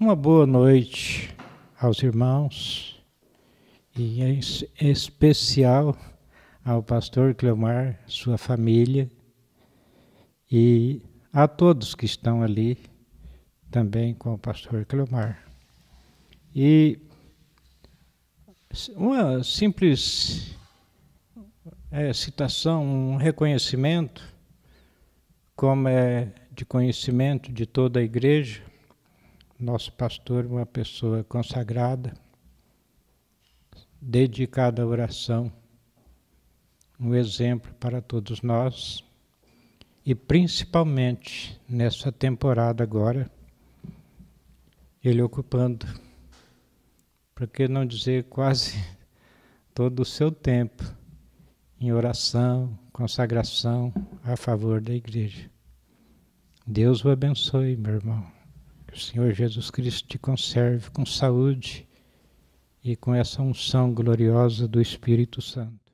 Uma boa noite aos irmãos e em especial ao pastor Cleomar, sua família e a todos que estão ali também com o pastor Cleomar. E uma simples é, citação, um reconhecimento, como é de conhecimento de toda a igreja, nosso pastor, uma pessoa consagrada, dedicada à oração, um exemplo para todos nós e principalmente nessa temporada agora, ele ocupando, para que não dizer quase todo o seu tempo em oração, consagração a favor da igreja. Deus o abençoe, meu irmão. Que o Senhor Jesus Cristo te conserve com saúde e com essa unção gloriosa do Espírito Santo.